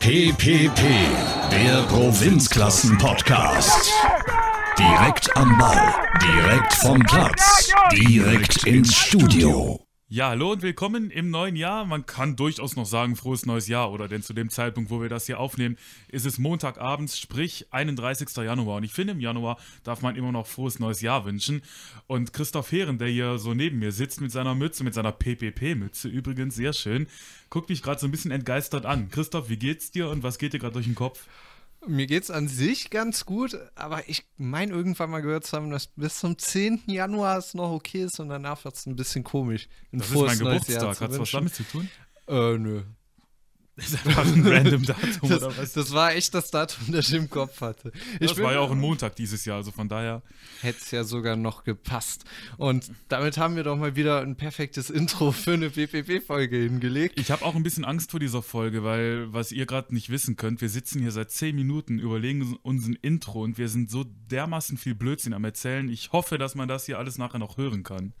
PPP, der Provinzklassen-Podcast. Direkt am Ball, direkt vom Platz, direkt ins Studio. Ja, hallo und willkommen im neuen Jahr. Man kann durchaus noch sagen, frohes neues Jahr, oder? Denn zu dem Zeitpunkt, wo wir das hier aufnehmen, ist es Montagabends, sprich 31. Januar. Und ich finde, im Januar darf man immer noch frohes neues Jahr wünschen. Und Christoph Heeren, der hier so neben mir sitzt mit seiner Mütze, mit seiner PPP-Mütze, übrigens sehr schön, guckt mich gerade so ein bisschen entgeistert an. Christoph, wie geht's dir und was geht dir gerade durch den Kopf? Mir geht es an sich ganz gut, aber ich meine irgendwann mal gehört zu haben, dass bis zum 10. Januar es noch okay ist und danach wird es ein bisschen komisch. das ist mein Geburtstag. Hat es was damit zu tun? Äh, nö. Das ist einfach ein random Datum das, oder was? Das war echt das Datum, das ich im Kopf hatte. Ich das war ja auch ein Montag dieses Jahr, also von daher. Hätte es ja sogar noch gepasst. Und damit haben wir doch mal wieder ein perfektes Intro für eine PPP-Folge hingelegt. Ich habe auch ein bisschen Angst vor dieser Folge, weil, was ihr gerade nicht wissen könnt, wir sitzen hier seit 10 Minuten, überlegen uns ein Intro und wir sind so dermaßen viel Blödsinn am Erzählen. Ich hoffe, dass man das hier alles nachher noch hören kann.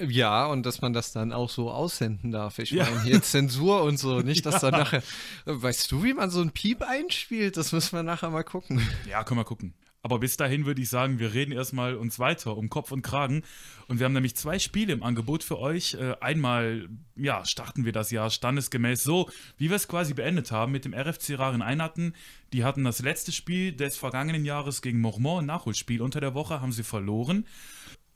Ja, und dass man das dann auch so aussenden darf. Ich ja. meine, hier Zensur und so, nicht, dass ja. dann nachher. Weißt du, wie man so ein Piep einspielt? Das müssen wir nachher mal gucken. Ja, können wir gucken. Aber bis dahin würde ich sagen, wir reden erstmal uns weiter um Kopf und Kragen. Und wir haben nämlich zwei Spiele im Angebot für euch. Äh, einmal, ja, starten wir das Jahr standesgemäß so, wie wir es quasi beendet haben mit dem RFC Raren Einheiten. Die hatten das letzte Spiel des vergangenen Jahres gegen Mormont, ein Nachholspiel unter der Woche, haben sie verloren.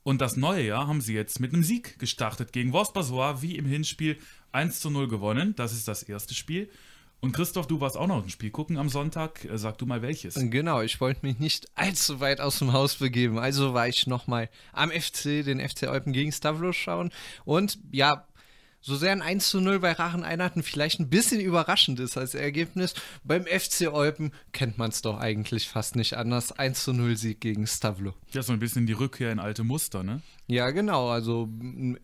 Und das neue Jahr haben sie jetzt mit einem Sieg gestartet gegen Vosbasoa, wie im Hinspiel 1 zu 0 gewonnen. Das ist das erste Spiel. Und Christoph, du warst auch noch ein Spiel gucken am Sonntag. Äh, sag du mal welches. Genau, ich wollte mich nicht allzu weit aus dem Haus begeben. Also war ich nochmal am FC, den FC Eupen gegen Stavros schauen. Und ja, so sehr ein 1 zu 0 bei Rachen Einheiten vielleicht ein bisschen überraschend ist als Ergebnis, beim FC Olpen kennt man es doch eigentlich fast nicht anders. 1 zu 0 Sieg gegen Stavlo. Ja, so ein bisschen die Rückkehr in alte Muster, ne? Ja, genau. Also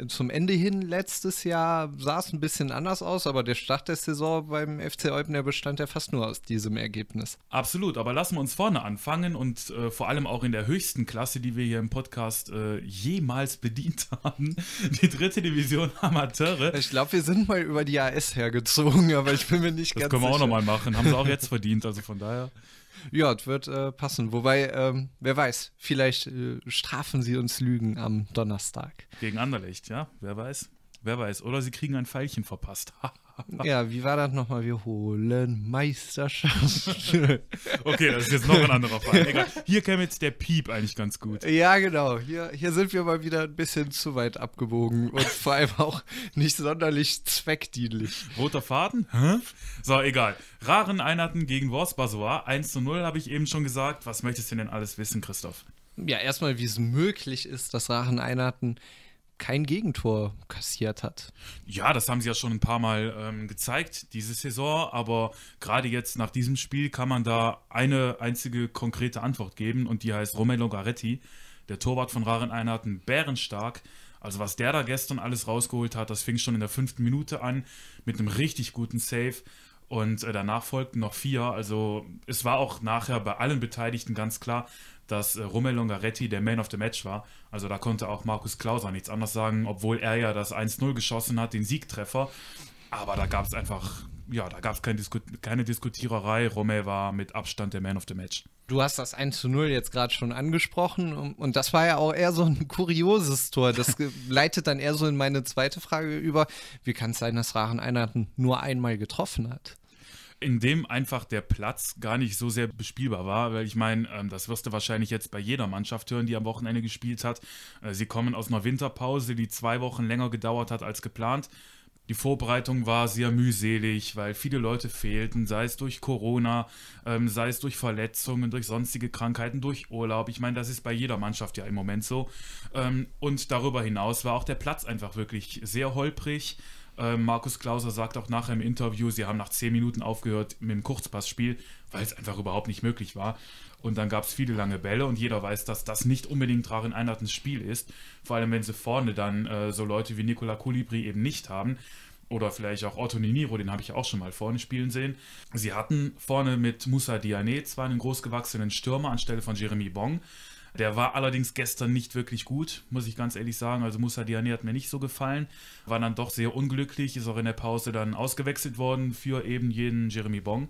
zum Ende hin letztes Jahr sah es ein bisschen anders aus, aber der Start der Saison beim FC Olpen, der bestand ja fast nur aus diesem Ergebnis. Absolut, aber lassen wir uns vorne anfangen und äh, vor allem auch in der höchsten Klasse, die wir hier im Podcast äh, jemals bedient haben, die dritte Division Amateure wäre. Ich glaube, wir sind mal über die AS hergezogen, aber ich bin mir nicht das ganz sicher. Das können wir sicher. auch nochmal machen. Haben sie auch jetzt verdient, also von daher. Ja, es wird äh, passen. Wobei, ähm, wer weiß, vielleicht äh, strafen sie uns Lügen am Donnerstag. Gegen Anderlecht, ja, wer weiß. Wer weiß. Oder sie kriegen ein Pfeilchen verpasst. Haha. Ja, wie war das nochmal? Wir holen Meisterschaft. okay, das ist jetzt noch ein anderer Fall. Egal. Hier käme jetzt der Piep eigentlich ganz gut. Ja, genau. Hier, hier sind wir mal wieder ein bisschen zu weit abgebogen und vor allem auch nicht sonderlich zweckdienlich. Roter Faden? Hä? So, egal. Raren Einheiten gegen Wars Basoir. 1 zu 0 habe ich eben schon gesagt. Was möchtest du denn alles wissen, Christoph? Ja, erstmal, wie es möglich ist, dass Raren Einheiten kein Gegentor kassiert hat. Ja, das haben sie ja schon ein paar Mal ähm, gezeigt diese Saison, aber gerade jetzt nach diesem Spiel kann man da eine einzige konkrete Antwort geben und die heißt Romelo Garetti. Der Torwart von Raren Einheiten, bärenstark. Also was der da gestern alles rausgeholt hat, das fing schon in der fünften Minute an mit einem richtig guten Save. Und äh, danach folgten noch vier. Also es war auch nachher bei allen Beteiligten ganz klar, dass äh, Romel Longaretti der Man of the Match war. Also da konnte auch Markus Klauser nichts anders sagen, obwohl er ja das 1-0 geschossen hat, den Siegtreffer. Aber da gab es einfach, ja, da gab es keine, Disku keine Diskutiererei. Rommel war mit Abstand der Man of the Match. Du hast das 1 zu 0 jetzt gerade schon angesprochen und das war ja auch eher so ein kurioses Tor. Das leitet dann eher so in meine zweite Frage über. Wie kann es sein, dass Rachen Einheiten nur einmal getroffen hat? in dem einfach der Platz gar nicht so sehr bespielbar war, weil ich meine, ähm, das wirst du wahrscheinlich jetzt bei jeder Mannschaft hören, die am Wochenende gespielt hat. Äh, sie kommen aus einer Winterpause, die zwei Wochen länger gedauert hat als geplant. Die Vorbereitung war sehr mühselig, weil viele Leute fehlten, sei es durch Corona, ähm, sei es durch Verletzungen, durch sonstige Krankheiten, durch Urlaub. Ich meine, das ist bei jeder Mannschaft ja im Moment so. Ähm, und darüber hinaus war auch der Platz einfach wirklich sehr holprig. Äh, Markus Klauser sagt auch nachher im Interview, sie haben nach zehn Minuten aufgehört mit dem Kurzpassspiel, weil es einfach überhaupt nicht möglich war. Und dann gab es viele lange Bälle und jeder weiß, dass das nicht unbedingt Rarin Einartens Spiel ist. Vor allem, wenn sie vorne dann äh, so Leute wie Nicola Kulibri eben nicht haben. Oder vielleicht auch Otto Niniro, den habe ich auch schon mal vorne spielen sehen. Sie hatten vorne mit Moussa Diané zwar einen großgewachsenen Stürmer anstelle von Jeremy Bong, der war allerdings gestern nicht wirklich gut, muss ich ganz ehrlich sagen. Also Musa Diané hat mir nicht so gefallen. War dann doch sehr unglücklich, ist auch in der Pause dann ausgewechselt worden für eben jeden Jeremy Bong.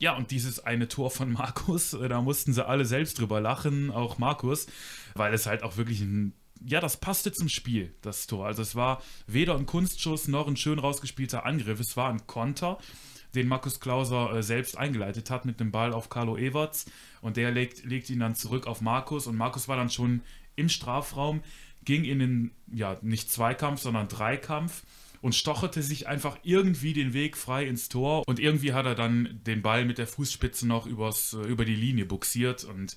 Ja, und dieses eine Tor von Markus, äh, da mussten sie alle selbst drüber lachen, auch Markus, weil es halt auch wirklich ein ja, das passte zum Spiel, das Tor. Also es war weder ein Kunstschuss noch ein schön rausgespielter Angriff. Es war ein Konter, den Markus Klauser äh, selbst eingeleitet hat mit einem Ball auf Carlo Everts, und der legt, legt ihn dann zurück auf Markus. Und Markus war dann schon im Strafraum, ging in den, ja, nicht Zweikampf, sondern Dreikampf und stocherte sich einfach irgendwie den Weg frei ins Tor. Und irgendwie hat er dann den Ball mit der Fußspitze noch übers, äh, über die Linie buxiert. Und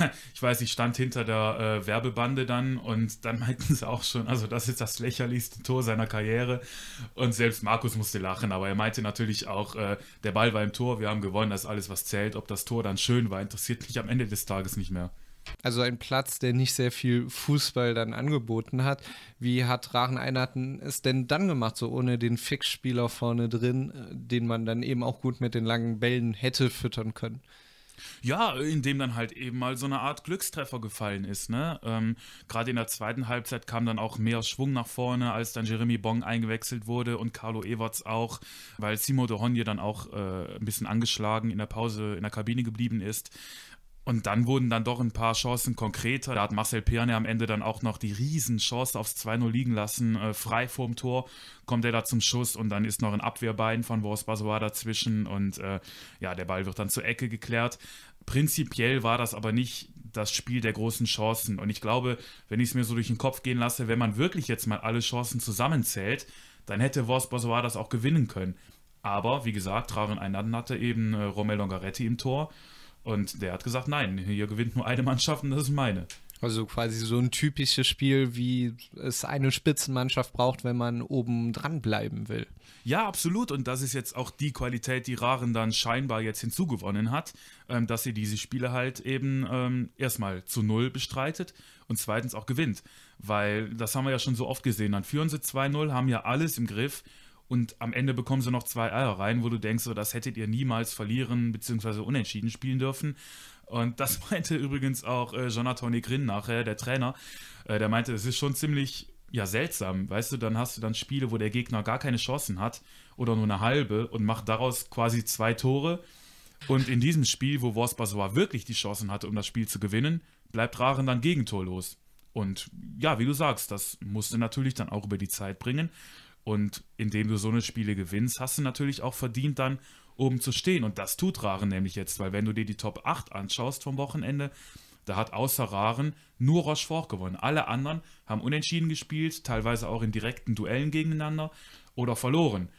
ich weiß, ich stand hinter der äh, Werbebande dann und dann meinten sie auch schon, also das ist das lächerlichste Tor seiner Karriere. Und selbst Markus musste lachen, aber er meinte natürlich auch, äh, der Ball war im Tor, wir haben gewonnen, das ist alles, was zählt. Ob das Tor dann schön war, interessiert mich am Ende des Tages nicht mehr. Also ein Platz, der nicht sehr viel Fußball dann angeboten hat. Wie hat Rachen-Einarten es denn dann gemacht, so ohne den Fixspieler vorne drin, äh, den man dann eben auch gut mit den langen Bällen hätte füttern können? Ja, indem dann halt eben mal so eine Art Glückstreffer gefallen ist. Ne? Ähm, Gerade in der zweiten Halbzeit kam dann auch mehr Schwung nach vorne, als dann Jeremy Bong eingewechselt wurde und Carlo Ewerts auch, weil Simo de Honje dann auch äh, ein bisschen angeschlagen in der Pause in der Kabine geblieben ist. Und dann wurden dann doch ein paar Chancen konkreter. Da hat Marcel Pirne am Ende dann auch noch die Riesenchance aufs 2-0 liegen lassen. Äh, frei vorm Tor kommt er da zum Schuss und dann ist noch ein Abwehrbein von Boris Basoa dazwischen und äh, ja, der Ball wird dann zur Ecke geklärt. Prinzipiell war das aber nicht das Spiel der großen Chancen. Und ich glaube, wenn ich es mir so durch den Kopf gehen lasse, wenn man wirklich jetzt mal alle Chancen zusammenzählt, dann hätte Boris Basoa das auch gewinnen können. Aber wie gesagt, Traven Einander hatte eben äh, Romel Longaretti im Tor. Und der hat gesagt, nein, hier gewinnt nur eine Mannschaft und das ist meine. Also quasi so ein typisches Spiel, wie es eine Spitzenmannschaft braucht, wenn man oben dran bleiben will. Ja, absolut. Und das ist jetzt auch die Qualität, die Raren dann scheinbar jetzt hinzugewonnen hat, ähm, dass sie diese Spiele halt eben ähm, erstmal zu Null bestreitet und zweitens auch gewinnt. Weil das haben wir ja schon so oft gesehen. Dann führen sie 2-0, haben ja alles im Griff und am Ende bekommen sie noch zwei Eier rein, wo du denkst, so, das hättet ihr niemals verlieren bzw. unentschieden spielen dürfen. Und das meinte übrigens auch äh, Jonathan Grin nachher, der Trainer. Äh, der meinte, es ist schon ziemlich ja, seltsam, weißt du, dann hast du dann Spiele, wo der Gegner gar keine Chancen hat oder nur eine halbe und macht daraus quasi zwei Tore. Und in diesem Spiel, wo Worstbasoa wirklich die Chancen hatte, um das Spiel zu gewinnen, bleibt Raren dann gegentorlos. Und ja, wie du sagst, das musste natürlich dann auch über die Zeit bringen. Und indem du so eine Spiele gewinnst, hast du natürlich auch verdient, dann oben zu stehen. Und das tut Raren nämlich jetzt, weil wenn du dir die Top 8 anschaust vom Wochenende, da hat außer Raren nur Rochefort gewonnen. Alle anderen haben unentschieden gespielt, teilweise auch in direkten Duellen gegeneinander oder verloren.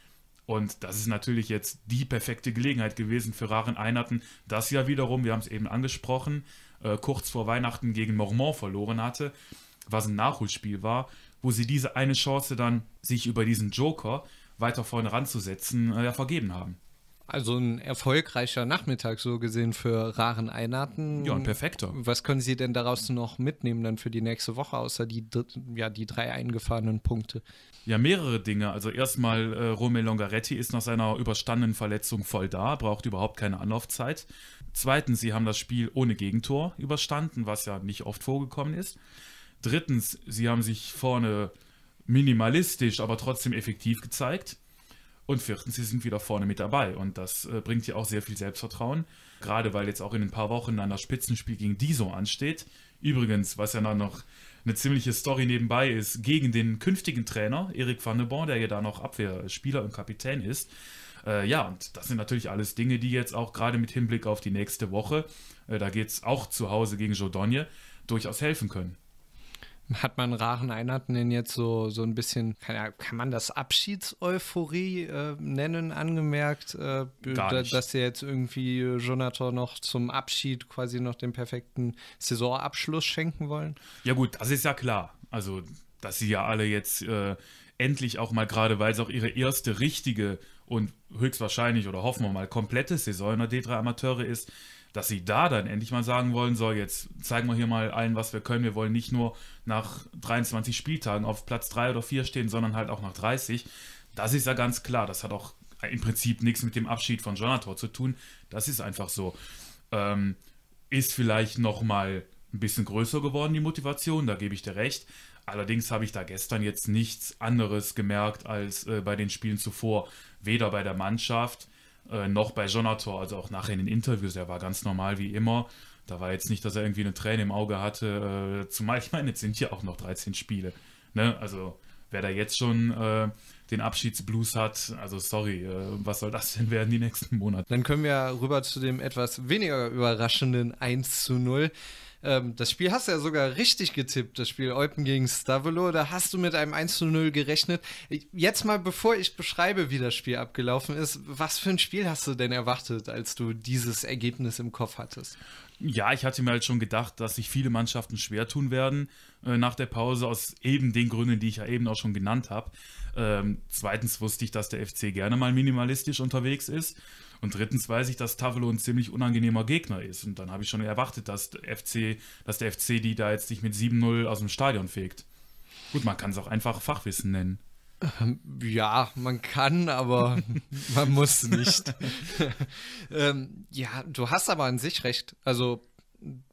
Und das ist natürlich jetzt die perfekte Gelegenheit gewesen für Raren Einerten, das ja wiederum, wir haben es eben angesprochen, äh, kurz vor Weihnachten gegen Mormont verloren hatte, was ein Nachholspiel war wo sie diese eine Chance dann, sich über diesen Joker weiter vorne ranzusetzen, äh, ja, vergeben haben. Also ein erfolgreicher Nachmittag so gesehen für Raren Einarten. Ja, ein perfekter. Was können Sie denn daraus noch mitnehmen dann für die nächste Woche, außer die, ja, die drei eingefahrenen Punkte? Ja, mehrere Dinge. Also erstmal, äh, Romeo Longaretti ist nach seiner überstandenen Verletzung voll da, braucht überhaupt keine Anlaufzeit. Zweitens, sie haben das Spiel ohne Gegentor überstanden, was ja nicht oft vorgekommen ist. Drittens, sie haben sich vorne minimalistisch, aber trotzdem effektiv gezeigt. Und viertens, sie sind wieder vorne mit dabei. Und das äh, bringt ja auch sehr viel Selbstvertrauen. Gerade weil jetzt auch in ein paar Wochen dann das Spitzenspiel gegen Diso ansteht. Übrigens, was ja dann noch eine ziemliche Story nebenbei ist, gegen den künftigen Trainer, Erik van de Born, der ja da noch Abwehrspieler und Kapitän ist. Äh, ja, und das sind natürlich alles Dinge, die jetzt auch gerade mit Hinblick auf die nächste Woche, äh, da geht es auch zu Hause gegen Jordogne, durchaus helfen können hat man Rachen Einarten denn jetzt so, so ein bisschen, kann, kann man das Abschiedseuphorie äh, nennen, angemerkt, äh, da, dass er jetzt irgendwie äh, Jonathan noch zum Abschied quasi noch den perfekten Saisonabschluss schenken wollen? Ja gut, das ist ja klar. Also, dass sie ja alle jetzt äh, endlich auch mal gerade, weil es auch ihre erste richtige und höchstwahrscheinlich oder hoffen wir mal komplette Saison in der D3 Amateure ist, dass sie da dann endlich mal sagen wollen, so jetzt zeigen wir hier mal allen, was wir können. Wir wollen nicht nur nach 23 Spieltagen auf Platz 3 oder 4 stehen, sondern halt auch nach 30. Das ist ja ganz klar. Das hat auch im Prinzip nichts mit dem Abschied von Jonathan zu tun. Das ist einfach so. Ähm, ist vielleicht nochmal ein bisschen größer geworden, die Motivation, da gebe ich dir recht. Allerdings habe ich da gestern jetzt nichts anderes gemerkt als äh, bei den Spielen zuvor. Weder bei der Mannschaft äh, noch bei Jonator, also auch nachher in den Interviews, er war ganz normal wie immer. Da war jetzt nicht, dass er irgendwie eine Träne im Auge hatte, äh, zumal ich meine, jetzt sind ja auch noch 13 Spiele. Ne? Also wer da jetzt schon äh, den Abschiedsblues hat, also sorry, äh, was soll das denn werden die nächsten Monate? Dann können wir rüber zu dem etwas weniger überraschenden 1 zu 0. Ähm, das Spiel hast du ja sogar richtig getippt, das Spiel Eupen gegen Stavelo. Da hast du mit einem 1 zu 0 gerechnet. Jetzt mal, bevor ich beschreibe, wie das Spiel abgelaufen ist, was für ein Spiel hast du denn erwartet, als du dieses Ergebnis im Kopf hattest? Ja, ich hatte mir halt schon gedacht, dass sich viele Mannschaften schwer tun werden äh, nach der Pause, aus eben den Gründen, die ich ja eben auch schon genannt habe. Ähm, zweitens wusste ich, dass der FC gerne mal minimalistisch unterwegs ist. Und drittens weiß ich, dass Tavolo ein ziemlich unangenehmer Gegner ist. Und dann habe ich schon erwartet, dass der FC, dass der FC die da jetzt nicht mit 7-0 aus dem Stadion fegt. Gut, man kann es auch einfach Fachwissen nennen. Ähm, ja, man kann, aber man muss nicht. ähm, ja, du hast aber an sich recht. Also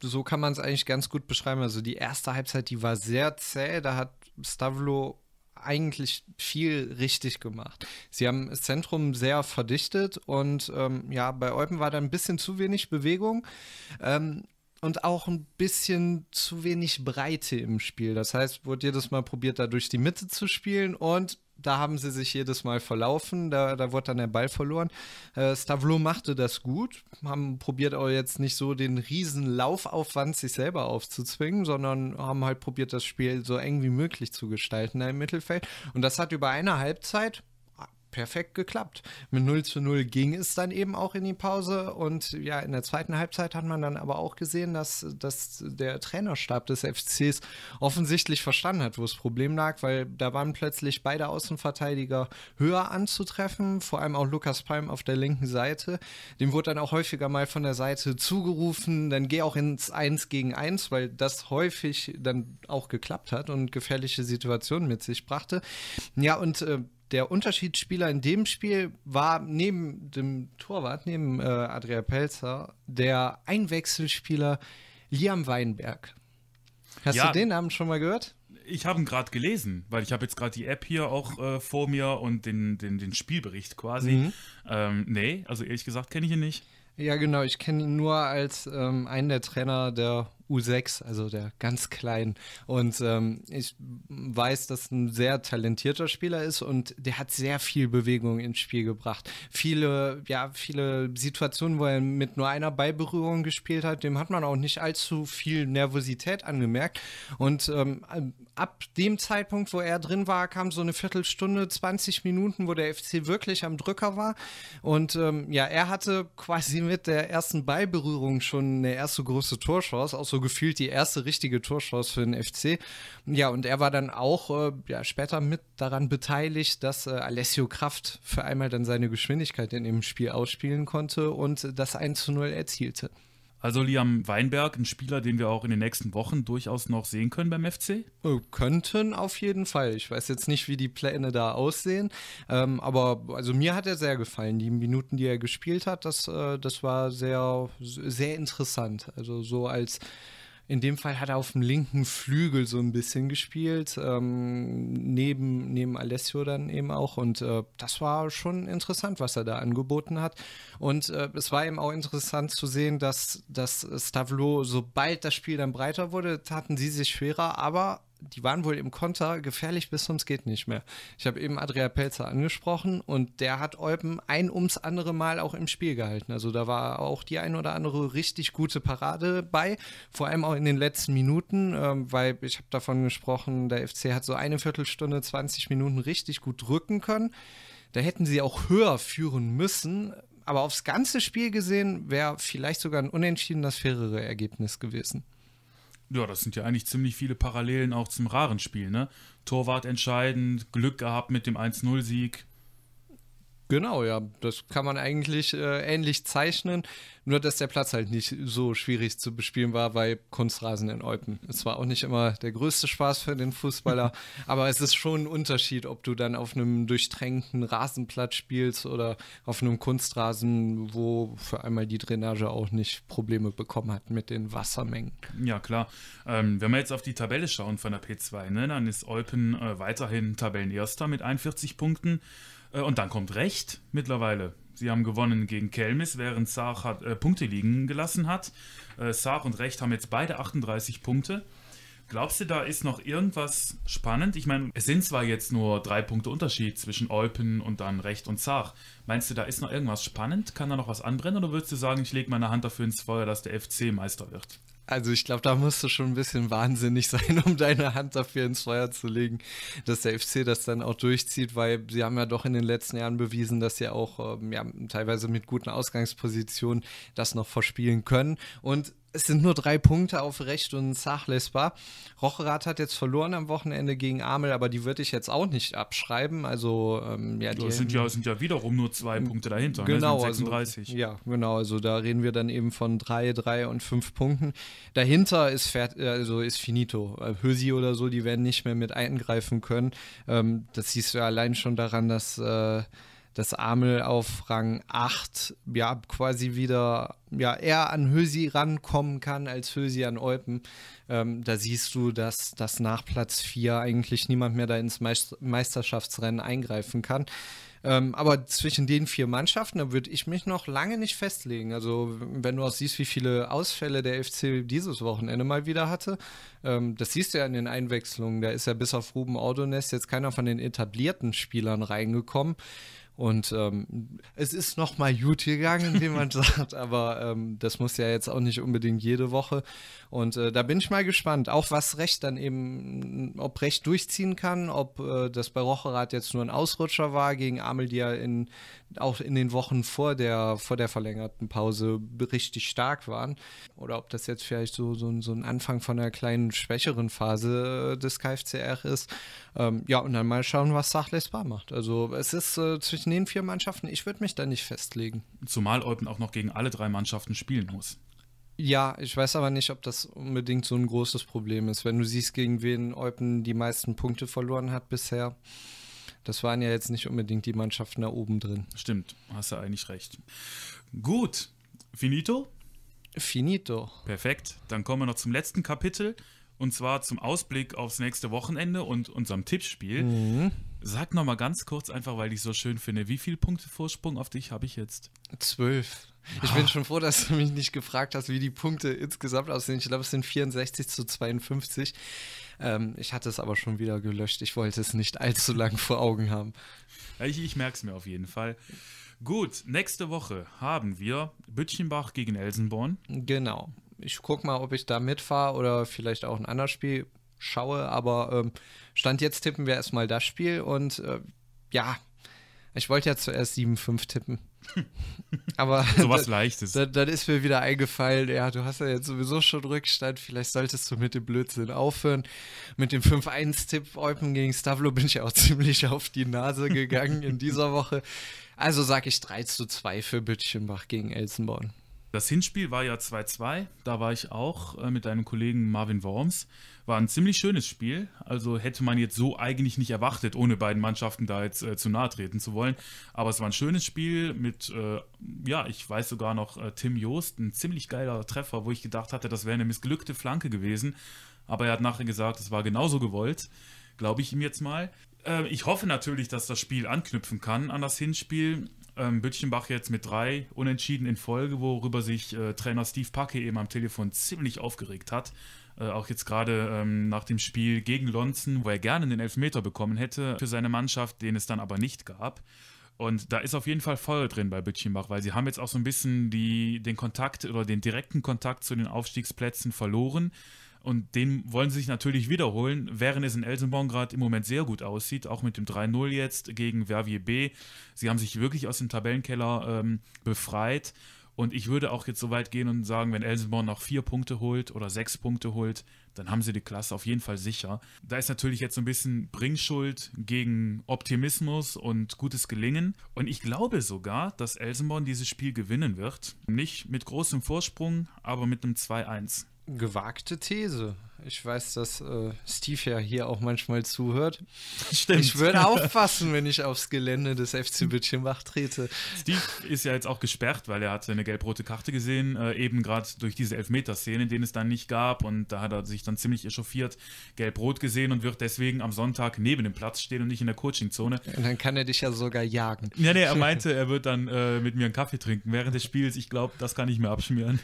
so kann man es eigentlich ganz gut beschreiben. Also die erste Halbzeit, die war sehr zäh. Da hat Stavlo eigentlich viel richtig gemacht. Sie haben das Zentrum sehr verdichtet und ähm, ja, bei Eupen war da ein bisschen zu wenig Bewegung. Ähm, und auch ein bisschen zu wenig Breite im Spiel. Das heißt, wurde jedes Mal probiert, da durch die Mitte zu spielen und da haben sie sich jedes Mal verlaufen, da, da wurde dann der Ball verloren. Äh, Stavlo machte das gut, haben probiert auch jetzt nicht so den riesen Laufaufwand sich selber aufzuzwingen, sondern haben halt probiert, das Spiel so eng wie möglich zu gestalten im Mittelfeld. Und das hat über eine Halbzeit perfekt geklappt. Mit 0 zu 0 ging es dann eben auch in die Pause und ja, in der zweiten Halbzeit hat man dann aber auch gesehen, dass, dass der Trainerstab des FCs offensichtlich verstanden hat, wo das Problem lag, weil da waren plötzlich beide Außenverteidiger höher anzutreffen, vor allem auch Lukas Palm auf der linken Seite. Dem wurde dann auch häufiger mal von der Seite zugerufen, dann geh auch ins 1 gegen 1, weil das häufig dann auch geklappt hat und gefährliche Situationen mit sich brachte. Ja, und äh, der Unterschiedsspieler in dem Spiel war neben dem Torwart, neben äh, Adria Pelzer, der Einwechselspieler Liam Weinberg. Hast ja, du den Namen schon mal gehört? Ich habe ihn gerade gelesen, weil ich habe jetzt gerade die App hier auch äh, vor mir und den, den, den Spielbericht quasi. Mhm. Ähm, nee, also ehrlich gesagt kenne ich ihn nicht. Ja, genau, ich kenne ihn nur als ähm, einen der Trainer der U6, also der ganz kleinen. Und ähm, ich weiß, dass ein sehr talentierter Spieler ist und der hat sehr viel Bewegung ins Spiel gebracht. Viele, ja, viele Situationen, wo er mit nur einer Beiberührung gespielt hat, dem hat man auch nicht allzu viel Nervosität angemerkt. Und ähm, ab dem Zeitpunkt, wo er drin war, kam so eine Viertelstunde, 20 Minuten, wo der FC wirklich am Drücker war. Und ähm, ja, er hatte quasi mit der ersten Beiberührung schon eine erste große Torschance. auch so so gefühlt die erste richtige Torschance für den FC. Ja, und er war dann auch äh, ja, später mit daran beteiligt, dass äh, Alessio Kraft für einmal dann seine Geschwindigkeit in dem Spiel ausspielen konnte und äh, das 1 zu 0 erzielte. Also Liam Weinberg, ein Spieler, den wir auch in den nächsten Wochen durchaus noch sehen können beim FC? Oh, könnten auf jeden Fall. Ich weiß jetzt nicht, wie die Pläne da aussehen. Ähm, aber also mir hat er sehr gefallen. Die Minuten, die er gespielt hat, das, äh, das war sehr, sehr interessant. Also so als in dem Fall hat er auf dem linken Flügel so ein bisschen gespielt, ähm, neben, neben Alessio dann eben auch. Und äh, das war schon interessant, was er da angeboten hat. Und äh, es war eben auch interessant zu sehen, dass, dass Stavlo, sobald das Spiel dann breiter wurde, taten sie sich schwerer, aber die waren wohl im Konter gefährlich bis sonst geht nicht mehr. Ich habe eben Adria Pelzer angesprochen und der hat Eupen ein ums andere Mal auch im Spiel gehalten. Also da war auch die ein oder andere richtig gute Parade bei, vor allem auch in den letzten Minuten, ähm, weil ich habe davon gesprochen, der FC hat so eine Viertelstunde, 20 Minuten richtig gut drücken können. Da hätten sie auch höher führen müssen. Aber aufs ganze Spiel gesehen wäre vielleicht sogar ein unentschieden das fairere Ergebnis gewesen. Ja, das sind ja eigentlich ziemlich viele Parallelen auch zum raren Spiel, ne? Torwart entscheidend, Glück gehabt mit dem 1-0-Sieg. Genau, ja, das kann man eigentlich äh, ähnlich zeichnen, nur dass der Platz halt nicht so schwierig zu bespielen war weil Kunstrasen in Eupen. Es war auch nicht immer der größte Spaß für den Fußballer, aber es ist schon ein Unterschied, ob du dann auf einem durchtränkten Rasenplatz spielst oder auf einem Kunstrasen, wo für einmal die Drainage auch nicht Probleme bekommen hat mit den Wassermengen. Ja, klar. Ähm, wenn wir jetzt auf die Tabelle schauen von der P2, ne, dann ist Eupen äh, weiterhin Tabellenerster mit 41 Punkten. Äh, und dann kommt Recht mittlerweile. Sie haben gewonnen gegen Kelmis, während Saar hat, äh, Punkte liegen gelassen hat. Äh, Saar und Recht haben jetzt beide 38 Punkte. Glaubst du, da ist noch irgendwas spannend? Ich meine, es sind zwar jetzt nur drei Punkte Unterschied zwischen Eupen und dann Recht und Zach. Meinst du, da ist noch irgendwas spannend? Kann da noch was anbrennen oder würdest du sagen, ich lege meine Hand dafür ins Feuer, dass der FC Meister wird? Also ich glaube, da musst du schon ein bisschen wahnsinnig sein, um deine Hand dafür ins Feuer zu legen, dass der FC das dann auch durchzieht, weil sie haben ja doch in den letzten Jahren bewiesen, dass sie auch ähm, ja, teilweise mit guten Ausgangspositionen das noch verspielen können. Und es sind nur drei Punkte auf Recht und Sachlesbar. Rocherath hat jetzt verloren am Wochenende gegen Amel, aber die würde ich jetzt auch nicht abschreiben. Also, ähm, ja, die sind ja, sind ja wiederum nur zwei Punkte dahinter. Ne? Genau, ne? 36. Also, ja, genau. Also da reden wir dann eben von drei, drei und fünf Punkten. Dahinter ist, also ist finito. Hösi äh, oder so, die werden nicht mehr mit eingreifen können. Ähm, das siehst du allein schon daran, dass. Äh, dass Amel auf Rang 8 ja quasi wieder ja eher an Hösi rankommen kann als Hösi an Olpen. Ähm, da siehst du, dass, dass nach Platz 4 eigentlich niemand mehr da ins Meisterschaftsrennen eingreifen kann. Ähm, aber zwischen den vier Mannschaften, da würde ich mich noch lange nicht festlegen. Also, wenn du auch siehst, wie viele Ausfälle der FC dieses Wochenende mal wieder hatte, ähm, das siehst du ja in den Einwechslungen. Da ist ja bis auf Ruben Ordonez jetzt keiner von den etablierten Spielern reingekommen. Und ähm, es ist nochmal gut gegangen, wie man sagt, aber ähm, das muss ja jetzt auch nicht unbedingt jede Woche. Und äh, da bin ich mal gespannt, auch was Recht dann eben, ob Recht durchziehen kann, ob äh, das bei Rocherath jetzt nur ein Ausrutscher war gegen Amel, die ja in auch in den Wochen vor der, vor der verlängerten Pause richtig stark waren. Oder ob das jetzt vielleicht so, so, so ein Anfang von einer kleinen, schwächeren Phase äh, des KFCR ist. Ähm, ja, und dann mal schauen, was Sachles macht. Also es ist äh, zwischen den vier Mannschaften, ich würde mich da nicht festlegen. Zumal Eupen auch noch gegen alle drei Mannschaften spielen muss. Ja, ich weiß aber nicht, ob das unbedingt so ein großes Problem ist. Wenn du siehst, gegen wen Eupen die meisten Punkte verloren hat bisher. Das waren ja jetzt nicht unbedingt die Mannschaften da oben drin. Stimmt, hast du eigentlich recht. Gut, finito? Finito. Perfekt, dann kommen wir noch zum letzten Kapitel und zwar zum Ausblick aufs nächste Wochenende und unserem Tippspiel. Mhm. Sag nochmal ganz kurz, einfach weil ich so schön finde, wie viel Punkte Vorsprung auf dich habe ich jetzt? Zwölf. Ich bin schon froh, dass du mich nicht gefragt hast, wie die Punkte insgesamt aussehen. Ich glaube, es sind 64 zu 52. Ähm, ich hatte es aber schon wieder gelöscht. Ich wollte es nicht allzu lang vor Augen haben. Ich, ich merke es mir auf jeden Fall. Gut, nächste Woche haben wir Bütchenbach gegen Elsenborn. Genau. Ich gucke mal, ob ich da mitfahre oder vielleicht auch ein anderes Spiel schaue. Aber ähm, Stand jetzt tippen wir erstmal das Spiel und äh, ja, ich wollte ja zuerst 7-5 tippen. Aber sowas da, leichtes. Dann, da ist mir wieder eingefallen, ja, du hast ja jetzt sowieso schon Rückstand, vielleicht solltest du mit dem Blödsinn aufhören. Mit dem 5-1-Tipp Eupen gegen Stavlo bin ich auch ziemlich auf die Nase gegangen in dieser Woche. Also sage ich 3 zu 2 für Bütchenbach gegen Elsenborn. Das Hinspiel war ja 2-2, da war ich auch äh, mit deinem Kollegen Marvin Worms. War ein ziemlich schönes Spiel, also hätte man jetzt so eigentlich nicht erwartet, ohne beiden Mannschaften da jetzt äh, zu nahe treten zu wollen. Aber es war ein schönes Spiel mit, äh, ja, ich weiß sogar noch, äh, Tim Joost, ein ziemlich geiler Treffer, wo ich gedacht hatte, das wäre eine missglückte Flanke gewesen. Aber er hat nachher gesagt, es war genauso gewollt, glaube ich ihm jetzt mal äh, ich hoffe natürlich, dass das Spiel anknüpfen kann an das Hinspiel ähm, Bütchenbach jetzt mit drei Unentschieden in Folge, worüber sich äh, Trainer Steve Packe eben am Telefon ziemlich aufgeregt hat. Äh, auch jetzt gerade ähm, nach dem Spiel gegen Lonzen, wo er gerne den Elfmeter bekommen hätte für seine Mannschaft, den es dann aber nicht gab. Und da ist auf jeden Fall Feuer drin bei Bütchenbach, weil sie haben jetzt auch so ein bisschen die, den Kontakt oder den direkten Kontakt zu den Aufstiegsplätzen verloren. Und den wollen sie sich natürlich wiederholen, während es in Elsenborn gerade im Moment sehr gut aussieht, auch mit dem 3-0 jetzt gegen Verviers B. Sie haben sich wirklich aus dem Tabellenkeller ähm, befreit. Und ich würde auch jetzt so weit gehen und sagen, wenn Elsenborn noch vier Punkte holt oder sechs Punkte holt, dann haben sie die Klasse auf jeden Fall sicher. Da ist natürlich jetzt so ein bisschen Bringschuld gegen Optimismus und gutes Gelingen. Und ich glaube sogar, dass Elsenborn dieses Spiel gewinnen wird. Nicht mit großem Vorsprung, aber mit einem 2-1. Gewagte These. Ich weiß, dass äh, Steve ja hier auch manchmal zuhört. Stimmt. Ich würde aufpassen, wenn ich aufs Gelände des FC Bütchenbach trete. Steve ist ja jetzt auch gesperrt, weil er hat eine gelb-rote Karte gesehen, äh, eben gerade durch diese Elfmeterszene, den es dann nicht gab. Und da hat er sich dann ziemlich echauffiert, gelb-rot gesehen und wird deswegen am Sonntag neben dem Platz stehen und nicht in der Coachingzone. Und dann kann er dich ja sogar jagen. Ja, nee, er meinte, er wird dann äh, mit mir einen Kaffee trinken während des Spiels. Ich glaube, das kann ich mir abschmieren.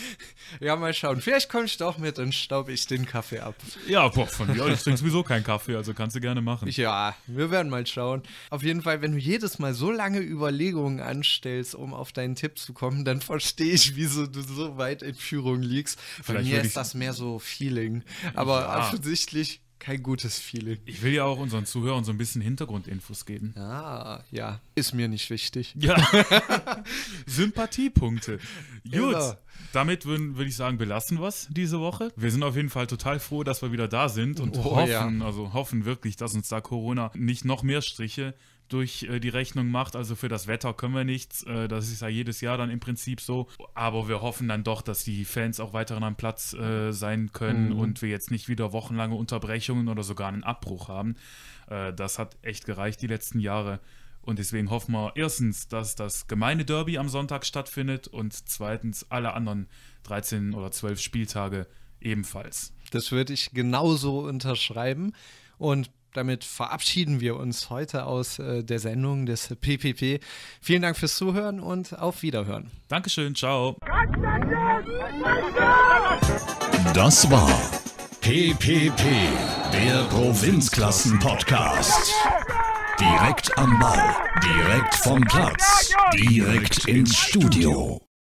ja, mal schauen. Vielleicht komme ich doch mit und staub ich den den Kaffee ab. Ja, boah, von mir, ich trinke sowieso keinen Kaffee, also kannst du gerne machen. Ja, wir werden mal schauen. Auf jeden Fall, wenn du jedes Mal so lange Überlegungen anstellst, um auf deinen Tipp zu kommen, dann verstehe ich, wieso du so weit in Führung liegst. Bei mir ist das mehr so Feeling. Aber ja. offensichtlich kein gutes Feeling. Ich will ja auch unseren Zuhörern so ein bisschen Hintergrundinfos geben. Ah, ja. Ist mir nicht wichtig. Ja. Sympathiepunkte. Gut. Genau. Damit würden, würde ich sagen, belassen wir es diese Woche. Wir sind auf jeden Fall total froh, dass wir wieder da sind und oh, hoffen, ja. also hoffen wirklich, dass uns da Corona nicht noch mehr Striche durch äh, die Rechnung macht. Also für das Wetter können wir nichts. Äh, das ist ja jedes Jahr dann im Prinzip so. Aber wir hoffen dann doch, dass die Fans auch weiterhin am Platz äh, sein können mhm. und wir jetzt nicht wieder wochenlange Unterbrechungen oder sogar einen Abbruch haben. Äh, das hat echt gereicht die letzten Jahre. Und deswegen hoffen wir erstens, dass das Gemeinderby am Sonntag stattfindet und zweitens alle anderen 13 oder 12 Spieltage ebenfalls. Das würde ich genauso unterschreiben. Und damit verabschieden wir uns heute aus äh, der Sendung des PPP. Vielen Dank fürs Zuhören und auf Wiederhören. Dankeschön, ciao. Das war PPP, der Provinzklassen-Podcast. Direkt am Ball, direkt vom Platz, direkt ins Studio.